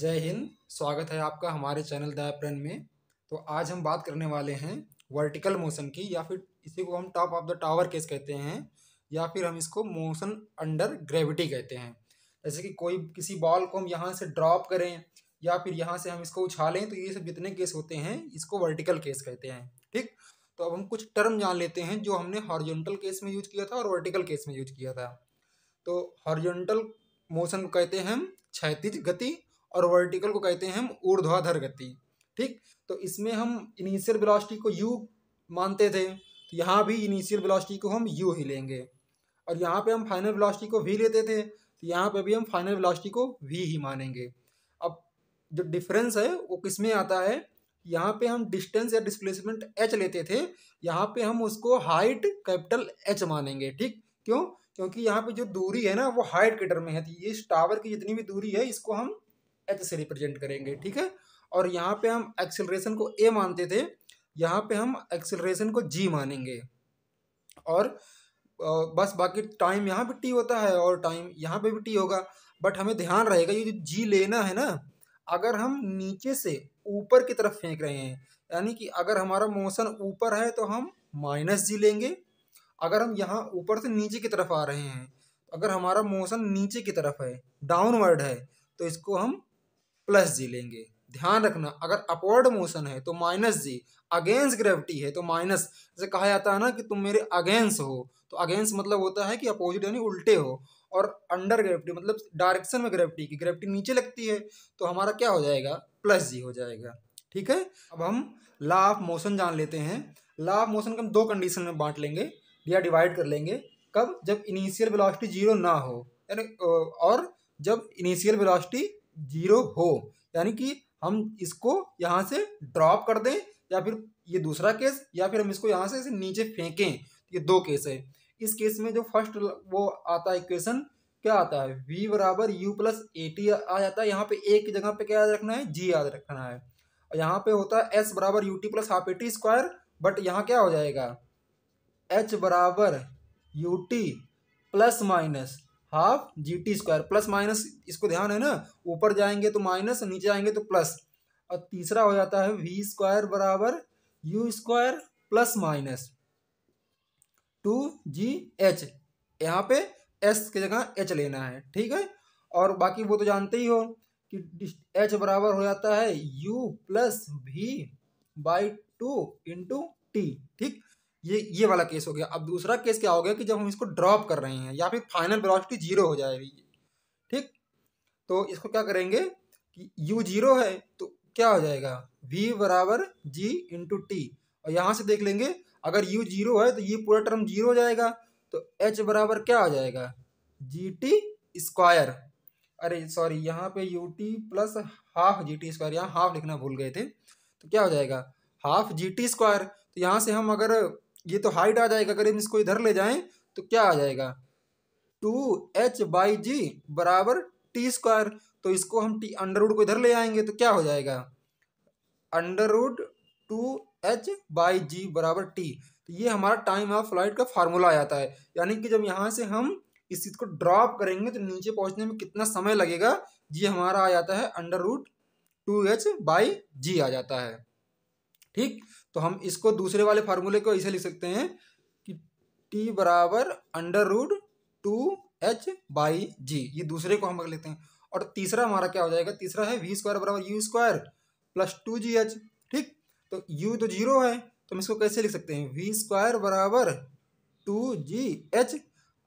जय हिंद स्वागत है आपका हमारे चैनल द में तो आज हम बात करने वाले हैं वर्टिकल मोशन की या फिर इसी को हम top of the tower case कहते हैं या फिर हम इसको मोशन अंडर ग्रेविटी कहते हैं जैसे कि कोई किसी बॉल को हम यहाँ से ड्रॉप करें या फिर यहाँ से हम इसको उछालें तो ये सब जितने केस होते हैं इसको वर्टिकल केस कहते हैं ठीक तो अब हम कुछ टर्म जान लेते हैं जो हमने हॉर्जेंटल केस में यूज किया था और वर्टिकल केस में यूज किया था तो हॉर्जेंटल मोशन कहते हैं हम क्षैतिज गति और वर्टिकल को कहते हैं हम ऊर्ध्वाधर गति ठीक तो इसमें हम इनिशियल वेलोसिटी को यू मानते थे तो यहाँ भी इनिशियल वेलोसिटी को हम यू ही लेंगे और यहाँ पे हम फाइनल वेलोसिटी को वी लेते थे तो यहाँ पे भी हम फाइनल वेलोसिटी को वी ही मानेंगे अब जो डिफरेंस है वो किस में आता है यहाँ पे हम डिस्टेंस या डिस्प्लेसमेंट एच लेते थे यहाँ पे हम उसको हाइट कैपिटल एच मानेंगे ठीक क्यों क्योंकि यहाँ पे जो दूरी है ना वो हाइट के टर्म में है तो इस टावर की जितनी भी दूरी है इसको हम एच से रिप्रेजेंट करेंगे ठीक है और यहाँ पे हम एक्सेलरेशन को ए मानते थे यहाँ पे हम एक्सेलरेशन को जी मानेंगे और बस बाकी टाइम यहाँ पे टी होता है और टाइम यहाँ पे भी टी होगा बट हमें ध्यान रहेगा ये जो जी लेना है ना अगर हम नीचे से ऊपर की तरफ फेंक रहे हैं यानी कि अगर हमारा मोशन ऊपर है तो हम माइनस जी लेंगे अगर हम यहाँ ऊपर से नीचे की तरफ आ रहे हैं अगर हमारा मोशन नीचे की तरफ है डाउनवर्ड है तो इसको हम प्लस जी लेंगे ध्यान रखना अगर अपवर्ड मोशन है तो माइनस जी अगेंस्ट ग्रेविटी है तो माइनस जैसे कहा जाता है ना कि तुम मेरे अगेंस्ट हो तो अगेंस्ट मतलब होता है कि अपोजिट यानी उल्टे हो और अंडर ग्रेविटी मतलब डायरेक्शन में ग्रेविटी की ग्रेविटी नीचे लगती है तो हमारा क्या हो जाएगा प्लस जी हो जाएगा ठीक है अब हम लॉ ऑफ मोशन जान लेते हैं लॉ ऑफ मोशन को हम दो कंडीशन में बांट लेंगे या डिवाइड कर लेंगे कब जब इनिशियल वेलोसिटी जीरो ना हो यानी और जब इनिशियल वेलोसिटी जीरो हो यानी कि हम इसको यहाँ से ड्रॉप कर दें या फिर ये दूसरा केस या फिर हम इसको यहाँ से इसे नीचे फेंकें ये दो केस है इस केस में जो फर्स्ट वो आता है इक्वेशन क्या आता है v बराबर यू प्लस ए टी आ जाता है यहाँ पे एक की जगह पे क्या याद रखना है जी याद रखना है और यहाँ पे होता है s बराबर U T plus half A T square but यहाँ क्या हो जाएगा h बराबर U T plus minus half G T square plus minus इसको ध्यान है ना ऊपर जाएंगे तो माइनस नीचे आएंगे तो प्लस और तीसरा हो जाता है वी स्क्वायर बराबर U square plus minus two G H यहाँ पे एस की जगह एच लेना है ठीक है और बाकी वो तो जानते ही हो कि एच बराबर हो जाता है U plus V by two into T ठीक ये ये वाला केस हो गया अब दूसरा केस क्या हो गया कि जब हम इसको ड्रॉप कर रहे हैं या फिर फाइनल वेलोसिटी जीरो हो जाएगी ठीक तो इसको क्या करेंगे कि यू जीरो है तो क्या हो जाएगा वी बराबर जी इंटू टी और यहाँ से देख लेंगे अगर यू जीरो है तो ये पूरा टर्म जीरो हो जाएगा तो एच बराबर क्या हो जाएगा जी टी स्क्वायर अरे सॉरी यहाँ पे U T plus half G T square यहाँ हाफ लिखना भूल गए थे तो क्या हो जाएगा हाफ जी टी स्क्वायर तो यहाँ से हम अगर ये तो हाइट आ जाएगा अगर इसको इधर ले जाएं तो क्या आ जाएगा टू एच बाई जी बराबर टी स्क्वायर तो इसको हम टी अंडर रूट को इधर ले आएंगे तो क्या हो जाएगा under root two H by G बराबर टी तो ये हमारा टाइम ऑफ फ्लाइट का फार्मूला आ जाता है यानी कि जब यहाँ से हम इस चीज़ को ड्रॉप करेंगे तो नीचे पहुँचने में कितना समय लगेगा ये हमारा आ जाता है under root two H by G आ जाता है ठीक तो हम इसको दूसरे वाले फार्मूले को ऐसे लिख सकते हैं कि टी बराबर under root two H by G ये दूसरे को हम रख लेते हैं और तीसरा हमारा क्या हो जाएगा तीसरा है वी स्क्वायर बराबर U square plus two G H ठीक तो यू तो जीरो है तो हम इसको कैसे लिख सकते हैं वी स्क्वायर बराबर टू जी एच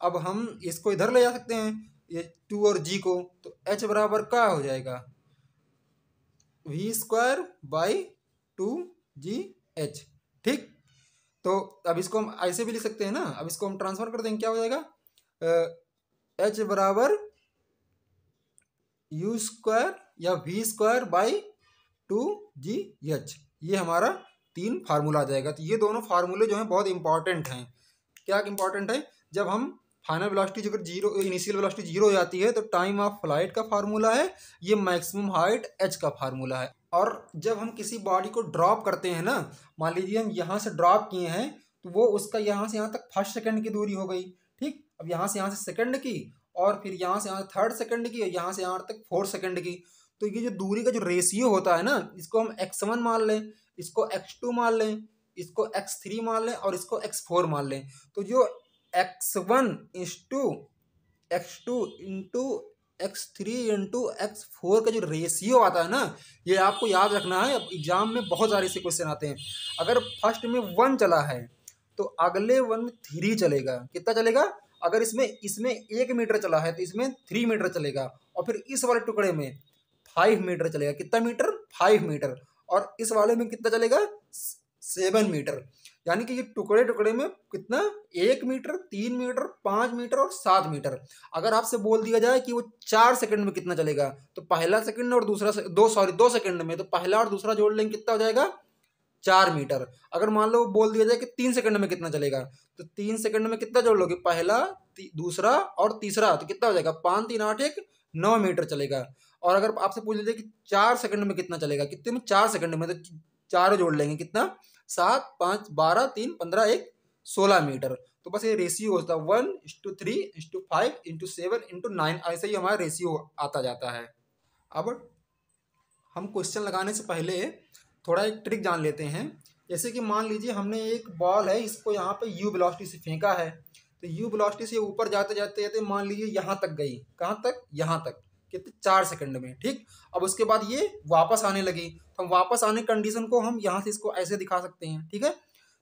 अब हम इसको इधर ले जा सकते हैं ये टू और जी को तो एच बराबर का हो जाएगा V square by two G H ठीक तो अब इसको हम ऐसे भी लिख सकते हैं ना अब इसको हम ट्रांसफर कर देंगे क्या हो जाएगा एच बराबर यू स्क्वायर या V square by two G H ये हमारा तीन फार्मूला आ जाएगा तो ये दोनों फार्मूले जो हैं बहुत इंपॉर्टेंट हैं क्या इंपॉर्टेंट है जब हम फाइनल वेलोसिटी जो जीरो इनिशियल वेलोसिटी जीरो हो जाती है तो टाइम ऑफ फ्लाइट का फार्मूला है ये मैक्सिमम हाइट एच का फार्मूला है और जब हम किसी बॉडी को ड्रॉप करते हैं ना मान लीजिए हम यहाँ से ड्रॉप किए हैं तो वो उसका यहाँ से यहाँ तक फर्स्ट सेकंड की दूरी हो गई ठीक अब यहाँ से यहाँ से सेकंड की और फिर यहाँ से यहाँ थर्ड सेकंड की और यहाँ से यहाँ तक फोर्थ सेकंड की तो ये जो दूरी का जो रेशियो होता है ना इसको हम एक्स वन मान लें इसको एक्स टू मान लें इसको एक्स थ्री मान लें और इसको एक्स फोर मान लें तो जो X one is to X two into X three into X four का जो रेशियो आता है ना ये आपको याद रखना है एग्जाम में बहुत सारे से क्वेश्चन आते हैं अगर फर्स्ट में वन चला है तो अगले वन में थ्री चलेगा कितना चलेगा अगर इसमें इसमें एक मीटर चला है तो इसमें थ्री मीटर चलेगा और फिर इस वाले टुकड़े में फाइव मीटर चलेगा कितना मीटर फाइव मीटर और इस वाले में कितना चलेगा सेवन मीटर यानी कि ये टुकड़े टुकड़े में कितना एक मीटर तीन मीटर पाँच मीटर और सात मीटर अगर आपसे बोल दिया जाए कि वो चार सेकंड में कितना चलेगा तो पहला सेकंड और दूसरा से, दो सॉरी दो सेकंड में तो पहला और दूसरा जोड़ लेंगे कितना हो जाएगा चार मीटर अगर मान लो बोल दिया जाए कि तीन सेकंड में कितना चलेगा तो तीन सेकंड में कितना जोड़ लोगे पहला दूसरा और तीसरा तो कितना हो जाएगा पाँच तीन आठ एक नौ मीटर चलेगा और अगर आपसे पूछ लीजिए कि चार सेकंड में कितना चलेगा कितने में चार सेकंड में तो चार जोड़ लेंगे कितना सात पाँच बारह तीन पंद्रह एक सोलह मीटर तो बस ये रेशियो होता है one to three to five into seven into nine ऐसे ही हमारा रेशियो आता जाता है अब हम क्वेश्चन लगाने से पहले थोड़ा एक ट्रिक जान लेते हैं जैसे कि मान लीजिए हमने एक बॉल है इसको यहाँ पे यू ब्लास्टी से फेंका है तो यू ब्लास्टी से ऊपर जाते जाते जाते मान लीजिए यहाँ तक गई कहाँ तक यहाँ तक कितने चार सेकंड में ठीक अब उसके बाद ये वापस आने लगे तो वापस आने कंडीशन को हम यहाँ से इसको ऐसे दिखा सकते हैं ठीक है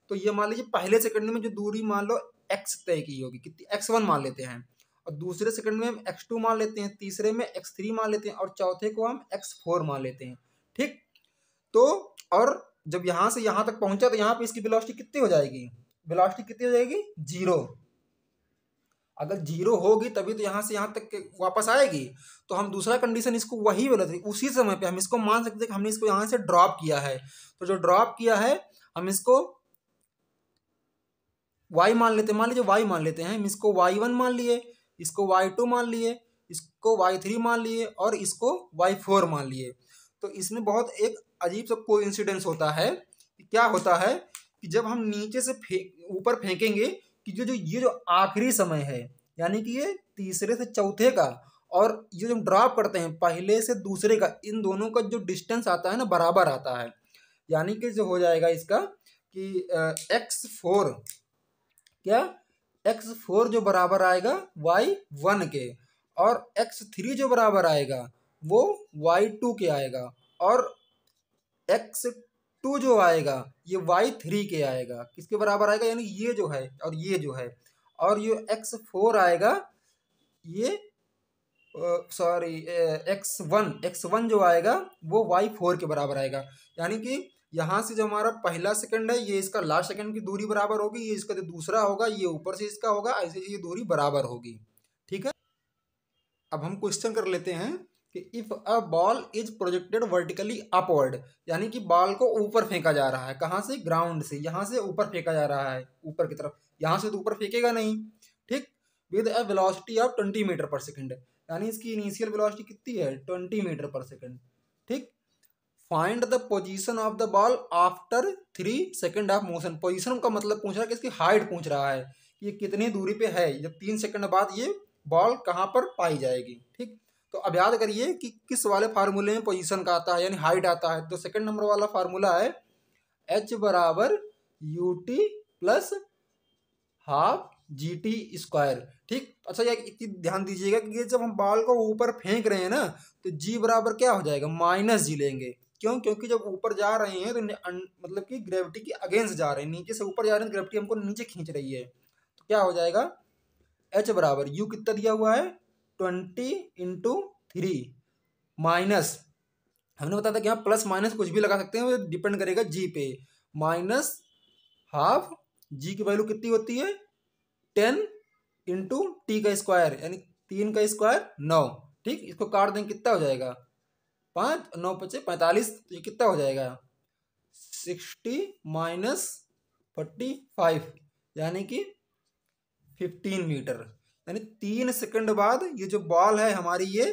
तो ये मान लीजिए पहले सेकंड में जो दूरी मान लो एक्स तय की होगी कितनी एक्स वन मान लेते हैं और दूसरे सेकंड में हम एक्स टू मान लेते हैं तीसरे में एक्स थ्री मान लेते हैं और चौथे को हम एक्स फोर मान लेते हैं ठीक तो और जब यहाँ से यहाँ तक पहुँचा तो यहाँ पर इसकी बिलास्टिक कितनी हो जाएगी वेलोसिटी कितनी हो जाएगी जीरो अगर जीरो होगी तभी तो यहाँ से यहाँ तक वापस आएगी तो हम दूसरा कंडीशन इसको वही वाला थे उसी समय पे हम इसको मान सकते हैं कि हमने इसको यहाँ से ड्रॉप किया है तो जो ड्रॉप किया है हम इसको वाई मान लेते हैं मान लीजिए वाई मान लेते हैं हम इसको वाई वन मान लिए इसको वाई टू मान लिए इसको वाई थ्री मान लिए और इसको वाई फोर मान लिए तो इसमें बहुत एक अजीब सा कोइंसिडेंस होता है क्या होता है कि जब हम नीचे से फेंक ऊपर फेंकेंगे कि जो जो ये जो आखिरी समय है यानी कि ये तीसरे से चौथे का और ये जो ड्रॉप करते हैं पहले से दूसरे का इन दोनों का जो डिस्टेंस आता है ना बराबर आता है यानी कि जो हो जाएगा इसका कि एक्स फोर क्या एक्स फोर जो बराबर आएगा वाई वन के और एक्स थ्री जो बराबर आएगा वो वाई टू के आएगा और एक्स टू जो आएगा ये वाई थ्री के आएगा किसके बराबर आएगा यानी ये जो है और ये जो है और ये एक्स फोर आएगा ये sorry X one X one जो आएगा वो वाई फोर के बराबर आएगा यानी कि यहाँ से जो हमारा पहला सेकंड है ये इसका लास्ट सेकंड की दूरी बराबर होगी ये इसका जो दूसरा होगा ये ऊपर से इसका होगा ऐसे ये दूरी बराबर होगी ठीक है अब हम क्वेश्चन कर लेते हैं कि if a ball is projected vertically upward यानी कि बॉल को ऊपर फेंका जा रहा है कहाँ से ग्राउंड से यहाँ से ऊपर फेंका जा रहा है ऊपर की तरफ यहाँ से तो ऊपर फेंकेगा नहीं ठीक with a velocity of twenty metre per second यानी इसकी इनिशियल वेलोसिटी कितनी है ट्वेंटी मीटर पर सेकेंड ठीक find the position of the ball after three second of motion position का मतलब पूछ रहा है कि इसकी हाइट पूछ रहा है कि ये कितनी दूरी पे है जब तीन सेकंड बाद ये बॉल कहाँ पर पाई जाएगी ठीक तो अब याद करिए कि किस वाले फार्मूले में पोजीशन का आता है यानी हाइट आता है तो सेकंड नंबर वाला फार्मूला है एच बराबर U T plus half G T square ठीक अच्छा ये इतनी ध्यान दीजिएगा कि जब हम बाल को ऊपर फेंक रहे हैं ना तो जी बराबर क्या हो जाएगा माइनस जी लेंगे क्यों क्योंकि जब ऊपर जा रहे हैं तो मतलब कि ग्रेविटी के अगेंस्ट जा रहे हैं नीचे से ऊपर जा रहे हैं ग्रेविटी तो हमको नीचे खींच रही है तो क्या हो जाएगा एच बराबर यू कितना दिया हुआ है ट्वेंटी इंटू थ्री माइनस हमने बताया था कि यहाँ प्लस माइनस कुछ भी लगा सकते हैं वो डिपेंड करेगा जी पे माइनस हाफ जी की वैल्यू कितनी होती है टेन इंटू टी का स्क्वायर यानी तीन का स्क्वायर नौ ठीक इसको काट देंगे कितना हो जाएगा पाँच नौ पचे पैंतालीस तो ये कितना हो जाएगा सिक्सटी माइनस फोर्टी फाइव यानी कि फिफ्टीन मीटर यानी तीन सेकंड बाद ये जो बॉल है हमारी ये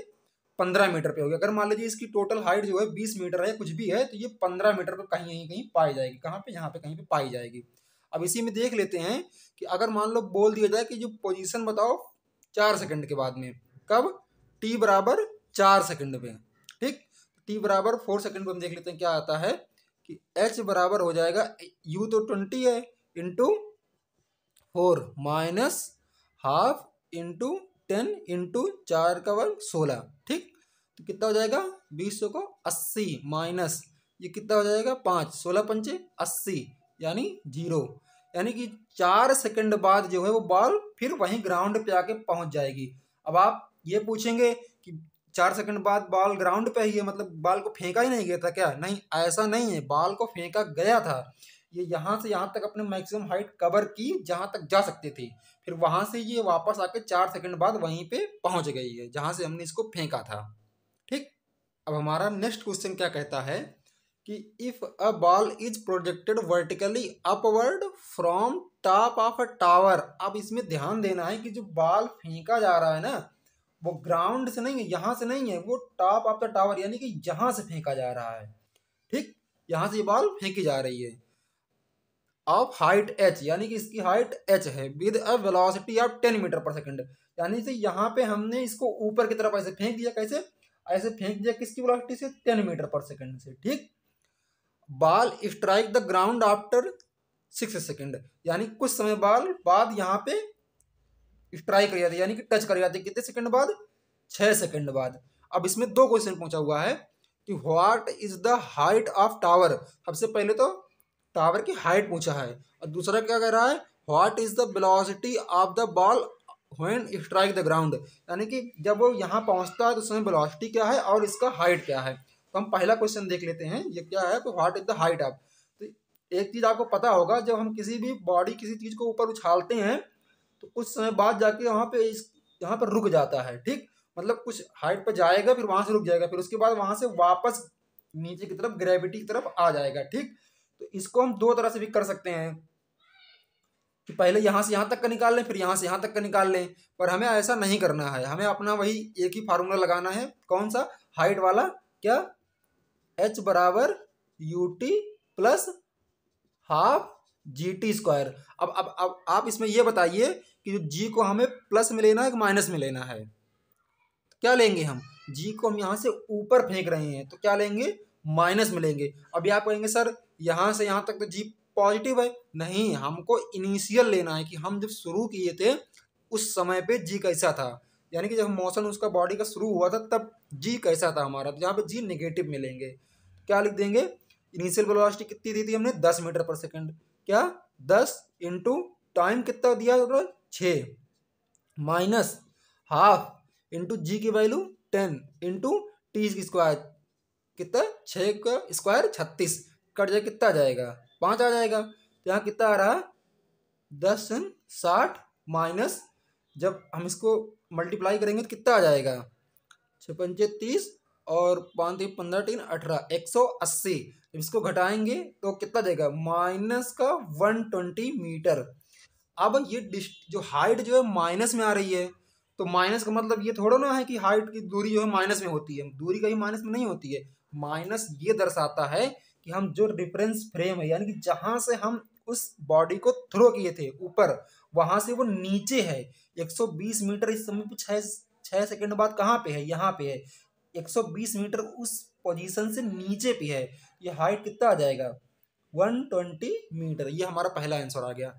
पंद्रह मीटर पे होगी अगर मान लीजिए इसकी टोटल हाइट जो है बीस मीटर है कुछ भी है तो ये पंद्रह मीटर पर कहीं कहीं कहीं पाई जाएगी कहाँ पे यहाँ पे कहीं पे पाई जाएगी अब इसी में देख लेते हैं कि अगर मान लो बोल दिया जाए कि जो पोजीशन बताओ चार सेकंड के बाद में कब टी बराबर चार सेकंड पे ठीक टी बराबर फोर सेकंड पे हम देख लेते हैं क्या आता है कि एच बराबर हो जाएगा यू तो ट्वेंटी है into four minus half into ten into चार का वर्ग सोलह ठीक तो कितना हो जाएगा बीस सौ को अस्सी माइनस ये कितना हो जाएगा पाँच सोलह पंचे अस्सी यानी जीरो यानी कि चार सेकंड बाद जो है वो बॉल फिर वहीं ग्राउंड पे आके पहुंच जाएगी अब आप ये पूछेंगे कि चार सेकंड बाद बॉल ग्राउंड पे ही है मतलब बॉल को फेंका ही नहीं गया था क्या नहीं ऐसा नहीं है बॉल को फेंका गया था ये यहाँ से यहाँ तक अपने मैक्सिमम हाइट कवर की जहाँ तक जा सकती थी फिर वहाँ से ये वापस आकर चार सेकंड बाद वहीं पे पहुँच गई है जहाँ से हमने इसको फेंका था ठीक अब हमारा नेक्स्ट क्वेश्चन क्या कहता है कि if a ball is projected vertically upward from top of a tower अब इसमें ध्यान देना है कि जो बॉल फेंका जा रहा है ना वो ग्राउंड से नहीं है यहाँ से नहीं है वो टॉप ऑफ द टावर यानी कि यहाँ से फेंका जा रहा है ठीक यहाँ से ये बॉल फेंकी जा रही है ऑफ हाइट एच यानी कि इसकी हाइट एच है with a velocity of ten metre per second यानी कि यहाँ पे हमने इसको ऊपर की तरफ ऐसे फेंक दिया कैसे ऐसे फेंक दिया किसकी वेलोसिटी से टेन मीटर पर सेकंड से ठीक ball strike the ground after six second यानी कुछ समय बाल बाद यहाँ पे स्ट्राइक कर जाती यानी कि टच कर जाती कितने सेकंड बाद छः सेकंड बाद अब इसमें दो क्वेश्चन पूछा हुआ है कि what is the height of tower सबसे पहले तो टावर की हाइट पूछा है और दूसरा क्या कह रहा है what is the velocity of the ball when strike the ground यानी कि जब वो यहाँ पहुँचता है तो उसमें बलॉसिटी वेलोसिटी क्या है और इसका हाइट क्या है तो हम पहला क्वेश्चन देख लेते हैं ये क्या है तो what is the height of तो एक चीज़ आपको पता होगा जब हम किसी भी बॉडी किसी चीज़ को ऊपर उछालते हैं तो कुछ समय बाद जाके वहाँ पे इस यहाँ पर रुक जाता है ठीक मतलब कुछ हाइट पर जाएगा फिर वहाँ से रुक जाएगा फिर उसके बाद वहाँ से वापस नीचे की तरफ ग्रेविटी की तरफ आ जाएगा ठीक तो इसको हम दो तरह से भी कर सकते हैं कि पहले यहाँ से यहाँ तक का निकाल लें फिर यहाँ से यहाँ तक का निकाल लें पर हमें ऐसा नहीं करना है हमें अपना वही एक ही फार्मूला लगाना है कौन सा हाइट वाला क्या एच बराबर U T plus half G T square अब अब अब आप इसमें यह बताइए कि जो जी को हमें प्लस में लेना है कि माइनस में लेना है क्या लेंगे हम जी को हम यहाँ से ऊपर फेंक रहे हैं तो क्या लेंगे माइनस मिलेंगे अभी आप कहेंगे सर यहाँ से यहाँ तक तो जी पॉजिटिव है नहीं हमको इनिशियल लेना है कि हम जब शुरू किए थे उस समय पे जी कैसा था यानी कि जब मौसम उसका बॉडी का शुरू हुआ था तब जी कैसा था हमारा तो यहाँ पे जी नेगेटिव मिलेंगे क्या लिख देंगे इनिशियल वेलोसिटी कितनी दी थी हमने दस मीटर पर सेकेंड क्या दस इंटू टाइम कितना दिया छ माइनस हाफ इंटू जी की value ten into T square कितना छः का स्क्वायर छत्तीस कट जाए कितना आ जाएगा पाँच आ जाएगा तो यहाँ कितना आ रहा दस साठ माइनस जब हम इसको मल्टीप्लाई करेंगे तो कितना आ जाएगा छपंचे तीस और पाँच तीन पंद्रह तीन अठारह एक सौ अस्सी जब इसको घटाएंगे तो कितना जाएगा माइनस का वन ट्वेंटी मीटर अब ये डिस्ट जो हाइट जो है माइनस में आ रही है तो माइनस का मतलब ये थोड़ा ना है कि हाइट की दूरी जो है माइनस में होती है दूरी कहीं माइनस में नहीं होती है माइनस ये दर्शाता है कि हम जो रेफरेंस फ्रेम है यानी कि जहां से हम उस बॉडी को थ्रो किए थे ऊपर वहां से वो नीचे है 120 मीटर इस समय पे छह छः सेकेंड बाद कहाँ पे है यहाँ पे है 120 मीटर उस पोजीशन से नीचे पे है ये हाइट कितना आ जाएगा 120 मीटर ये हमारा पहला आंसर आ गया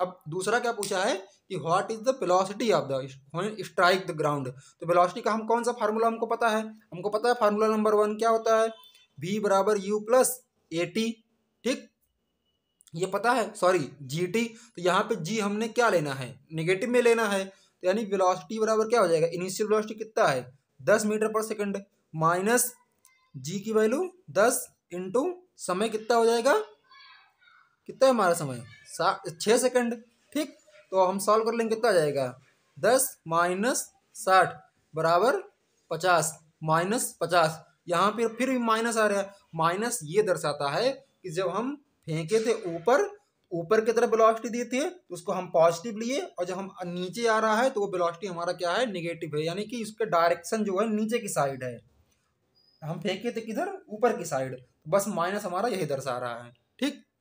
अब दूसरा क्या पूछा है कि what is the velocity of the strike the ground तो वेलोसिटी का हम कौन सा फार्मूला हमको पता है हमको पता है फार्मूला नंबर वन क्या होता है वी बराबर यू प्लस ए टी ठीक ये पता है सॉरी जी टी तो यहाँ पे जी हमने क्या लेना है निगेटिव में लेना है तो यानी वेलोसिटी बराबर क्या हो जाएगा इनिशियल वेलोसिटी कितना है दस मीटर पर सेकेंड माइनस जी की वैल्यू दस इंटू समय कितना हो जाएगा कितना है हमारा समय छः सेकंड ठीक तो हम सॉल्व कर लेंगे कितना जाएगा दस माइनस साठ बराबर पचास माइनस पचास यहाँ पर फिर भी माइनस आ रहा है माइनस ये दर्शाता है कि जब हम फेंके थे ऊपर ऊपर की तरफ वेलोसिटी दी थी तो उसको हम पॉजिटिव लिए और जब हम नीचे आ रहा है तो वो वेलोसिटी हमारा क्या है निगेटिव है यानी कि उसका डायरेक्शन जो है नीचे की साइड है हम फेंके थे किधर ऊपर की साइड बस माइनस हमारा यही दर्शा रहा है ठीक